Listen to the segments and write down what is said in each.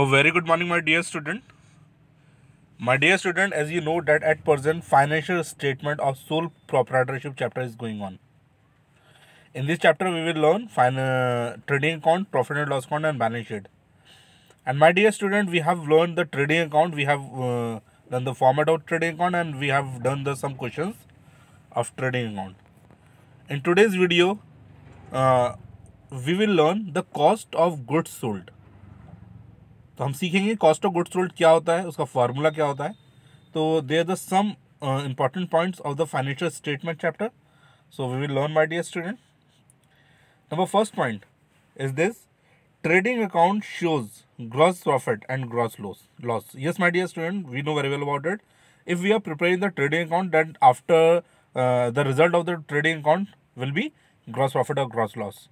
A very good morning, my dear student. My dear student, as you know that at present financial statement of sole proprietorship chapter is going on. In this chapter, we will learn final, trading account, profit and loss account and balance sheet. And my dear student, we have learned the trading account. We have uh, done the format of trading account and we have done the some questions of trading account. In today's video, uh, we will learn the cost of goods sold. तो हम सीखेंगे cost of goods sold क्या होता है उसका formula क्या होता है तो they are the some important points of the financial statement chapter so we will learn my dear student number first point is this trading account shows gross profit and gross loss loss yes my dear student we know very well about it if we are preparing the trading account that after the result of the trading account will be gross profit और gross loss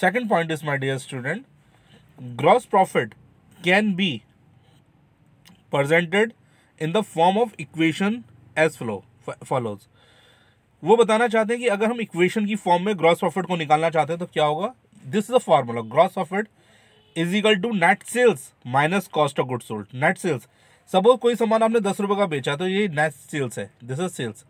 second point is my dear student gross profit can be presented in the form of equation as flow follows वो बताना चाहते हैं कि अगर हम equation की form में ग्रॉस प्रॉफिट को निकालना चाहते हैं तो क्या होगा this is the formula gross profit is equal to net sales minus cost of good sold net sales suppose कोई सामान आपने दस रुपये का बेचा तो ये नेट सेल्स है this is sales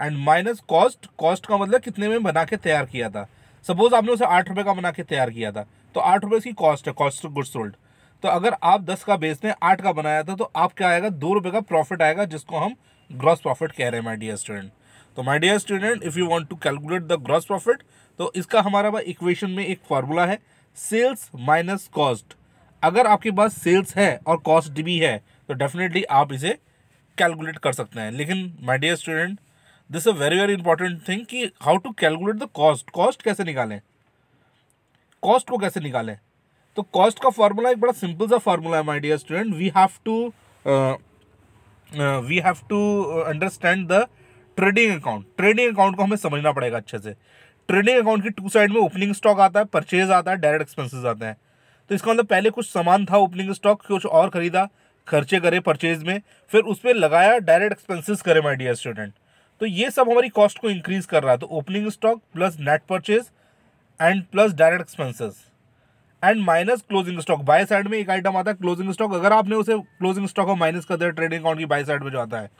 and minus cost cost का मतलब कितने में बना के तैयार किया था सपोज आपने उसे आठ रुपये का बना के तैयार किया था तो आठ रुपये इसकी कॉस्ट है कॉस्ट ऑफ गुड सोल्ड तो अगर आप दस का बेचते हैं आठ का बनाया था तो आप क्या आएगा दो रुपये का प्रॉफिट आएगा जिसको हम ग्रॉस प्रॉफिट कह रहे हैं माई डियर स्टूडेंट तो my dear student if you want to calculate the gross profit तो इसका हमारा भाई इक्वेशन में एक फार्मूला है सेल्स माइनस कॉस्ट अगर आपके पास सेल्स है और कॉस्ट भी है तो डेफिनेटली आप इसे कैलकुलेट कर सकते हैं लेकिन my dear student this a very very important thing कि how to calculate the cost cost कैसे निकालें कॉस्ट को कैसे निकालें तो कॉस्ट का फॉर्मूला एक बड़ा सिंपल सा फार्मूला है my dear student we have to we have to understand the trading account trading account को हमें समझना पड़ेगा अच्छे से ट्रेडिंग अकाउंट की टू साइड में ओपनिंग स्टॉक आता है परचेज आता है डायरेक्ट एक्सपेंसिस आते हैं तो इसका मतलब पहले कुछ सामान था ओपनिंग स्टॉक कुछ और खरीदा खर्चे करे परचेज में फिर उस पर लगाया डायरेक्ट एक्सपेंसिस करे माई डियर स्टूडेंट तो ये सब हमारी कॉस्ट को इंक्रीज कर रहा है तो opening stock plus net purchase and plus direct expenses and minus closing stock buy side में एक आइटम आता है क्लोजिंग स्टॉक अगर आपने उसे क्लोजिंग स्टॉक और माइनस कर दिया ट्रेडिंग अकाउंट की बाय साइड में जो आता है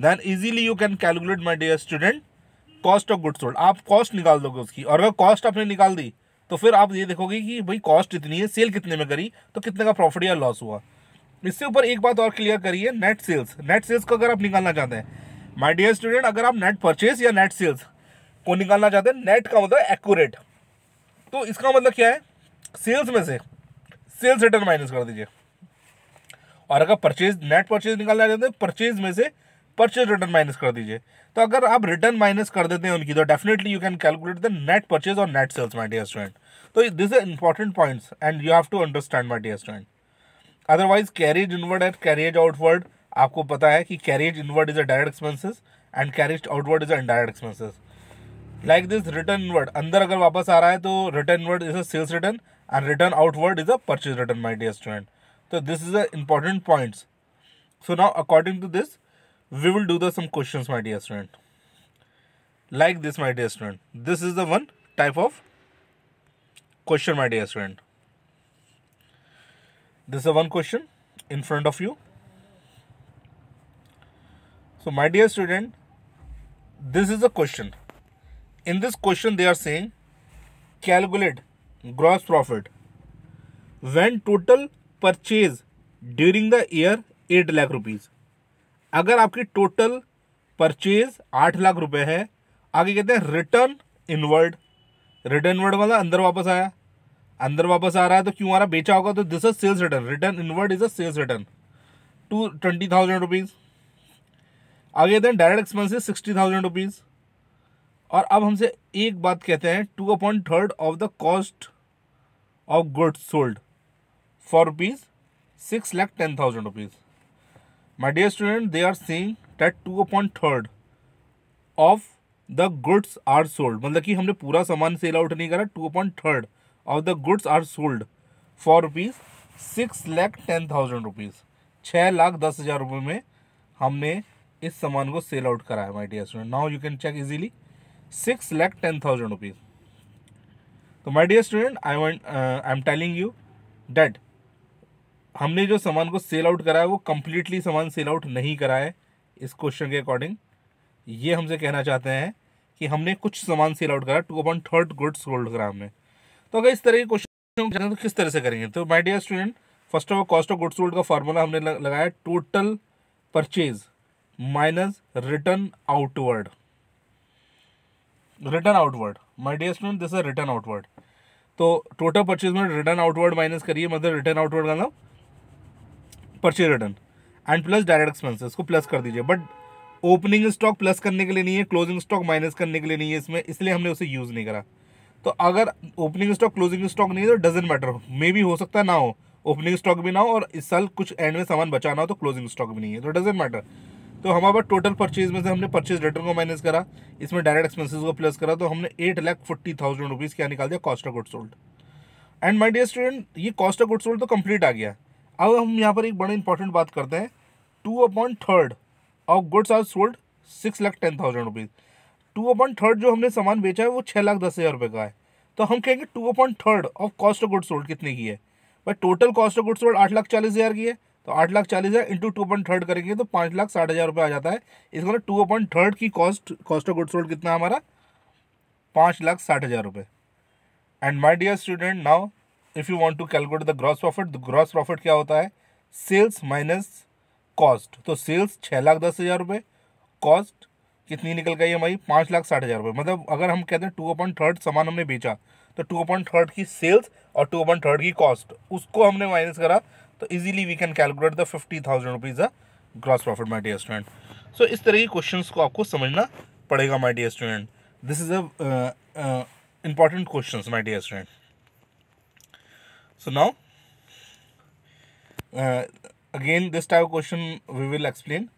then easily you can calculate my dear student cost of good sold आप कॉस्ट निकाल दोगे उसकी और अगर कॉस्ट आपने निकाल दी तो फिर आप ये देखोगे कि भाई कॉस्ट इतनी है सेल कितने में करी तो कितने का प्रॉफिट या लॉस हुआ इससे ऊपर एक बात और क्लियर करिए नेट सेल्स नेट सेल्स को अगर आप निकालना चाहते हैं माई डियर स्टूडेंट अगर आप नेट परचेज या नेट सेल्स को निकालना चाहते हैं नेट का मतलब एक्यूरेट तो इसका मतलब क्या है सेल्स में से सेल्स रिटर्न माइनस कर दीजिए और अगर परचेज नेट परचेज निकालना चाहते हैं परचेज में से परचेज रिटर्न माइनस कर दीजिए तो अगर आप रिटर्न माइनस कर देते हैं उनकी तो definitely you can calculate the net purchase और नेट सेल्स माई स्टूडेंट तो this is important points and you have to understand my student otherwise carriage inward and carriage outward आपको पता है कि carriage inward is a direct expenses and carriage outward is a indirect expenses Like this, written word. अंदर अगर वापस आ रहा है तो written inward is a sales return and return outward is a purchase return my dear student तो this is the important points so now according to this we will do the some questions my dear student like this my dear student this is the one type of question my dear student this is the one question in front of you so my dear student this is the question in this question they are saying calculate gross profit when total purchase during the year 8 lakh rupees अगर आपकी total purchase आठ लाख रुपए है आगे कहते हैं return inward return inward मतलब अंदर वापस आया अंदर वापस आ रहा है तो क्यों आ रहा बेचा होगा तो this is sales return return inward is a sales return to twenty thousand rupees आगे कहते हैं direct expenses sixty thousand rupees और अब हमसे एक बात कहते हैं two upon third of the cost of goods sold for rupees six lakh ten thousand rupees my dear student they are saying that two upon third of the goods are sold मतलब कि हमने पूरा सामान सेल आउट नहीं करा two upon third of the goods are sold for rupees six lakh ten thousand rupees छः लाख दस हज़ार रुपये में हमने इस सामान को सेल आउट करा है my dear student now you can check easily six lakh ten thousand rupees तो my dear student I want I am telling you that हमने जो सामान को सेल आउट करा है वो कम्प्लीटली सामान सेल आउट नहीं करा है इस क्वेश्चन के अकॉर्डिंग ये हमसे कहना चाहते हैं कि हमने कुछ सामान सेल आउट करा two upon third goods sold करा हमने तो अगर इस तरह के क्वेश्चन तो किस तरह से करेंगे तो my dear student first of all cost of goods sold का फार्मूला हमने लगाया total purchase minus return outward return outward my dear student this is return outward तो टोटल परचेज में रिटर्न आउटवर्ड माइनस करिए मतलब रिटर्न आउटवर्ड का purchase return and plus direct expenses को plus कर दीजिए बट ओपनिंग स्टॉक प्लस करने के लिए नहीं है क्लोजिंग स्टॉक माइनस करने के लिए नहीं है इसमें इसलिए हमने उसे यूज़ नहीं करा तो अगर ओपनिंग स्टॉक क्लोजिंग स्टॉक नहीं है तो डजेंट मैटर मे भी हो सकता है ना हो ओपनिंग स्टॉक भी ना हो और इस साल कुछ एंड में सामान बचाना हो तो क्लोजिंग स्टॉक भी नहीं है तो डजेंट मैटर तो हमारे पास टोटल परचेज में से हमने परचेज रिटर्न को माइनस करा इसमें डायरेक्ट एक्सपेंसिस को प्लस करा तो हमने eight lakh forty thousand rupees क्या निकाल दिया cost of good sold and my dear student ये कॉस्ट ऑफ गुड सोल्ड तो कंप्लीट आ गया अब हम यहाँ पर एक बड़ा इंपॉर्टेंट बात करते हैं two upon third of goods are sold six lakh ten thousand rupees two upon third जो हमने सामान बेचा है वो छः लाख दस हज़ार रुपये का है तो हम कहेंगे two upon third of cost of good sold कितने की है भाई total cost of good sold आठ लाख चालीस हज़ार की है तो आठ लाख चालीस हज़ार इंटू टू पॉइंट थर्ड करेंगे तो पाँच लाख साठ हज़ार रुपये आ जाता है इसका मतलब टू पॉइंट थर्ड की cost cost of good sold कितना है हमारा पाँच लाख साठ हज़ार रुपये and my dear student now if you want to calculate the gross profit gross profit क्या होता है सेल्स माइनस कॉस्ट तो सेल्स छः लाख दस हज़ार रुपये कॉस्ट कितनी निकल गई हमारी पाँच लाख साठ हज़ार रुपये मतलब अगर हम कहते हैं टू पॉइंट थर्ड सामान हमने बेचा तो टू पॉइंट थर्ड की सेल्स और टू पॉइंट थर्ड की कॉस्ट उसको हमने माइनस करा तो easily we can calculate the fifty thousand rupees a gross profit my dear student so इस तरह के क्वेश्चन को आपको समझना पड़ेगा my dear student this is a important question my dear student so now again this type question we will explain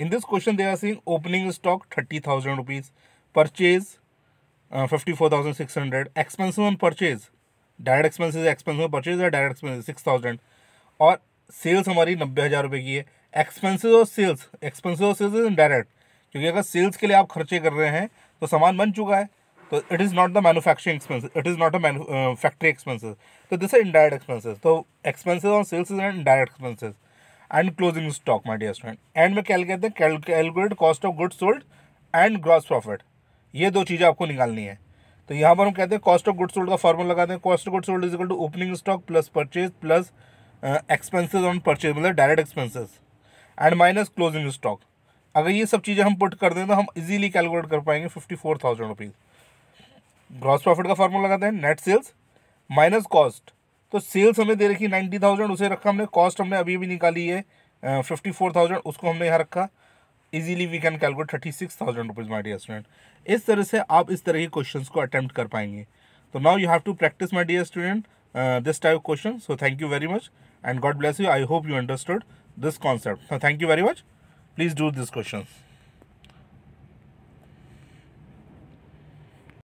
in this question they are see opening stock thirty thousand rupees purchase fifty four thousand six hundred expensive on purchase direct expensive expensive purchase direct expensive six thousand और sales हमारी नब्बे हज़ार रुपये की है expenses और sales expenses और sales is direct क्योंकि अगर सेल्स के लिए आप खर्चे कर रहे हैं तो सामान बन चुका है तो it is not the manufacturing expenses it is not a factory expenses तो दिस आर इनडायरेक्ट एक्सपेंसेस तो एक्सपेंसेस और sales is and direct expenses and closing stock my dear student and में क्या कहते हैं calculate cost of goods sold and gross profit ये दो चीज़ें आपको निकालनी है तो यहाँ पर हम कहते हैं कॉस्ट ऑफ गुड्स सोल्ड का फॉर्मूला लगाते हैं cost of goods sold is equal to opening stock plus purchase plus expenses on purchase मतलब direct expenses and minus closing stock अगर ये सब चीज़ें हम पुट कर दें तो हम इजीली कैलकुलेट कर पाएंगे fifty four thousand rupees gross profit का फॉर्मूला लगाते हैं नेट सेल्स माइनस कॉस्ट तो सेल्स हमें दे रखी नाइन्टी थाउजेंड उसे रखा हमने कॉस्ट हमने अभी भी निकाली है फिफ्टी फोर थाउजेंड उसको हमने यहाँ रखा easily we can calculate thirty six thousand rupees my dear student इस तरह से आप इस तरह के क्वेश्चन को अटैम्प्ट कर पाएंगे तो now you have to practice my dear student Uh, this type of question. So thank you very much and God bless you. I hope you understood this concept. So thank you very much. Please do these questions.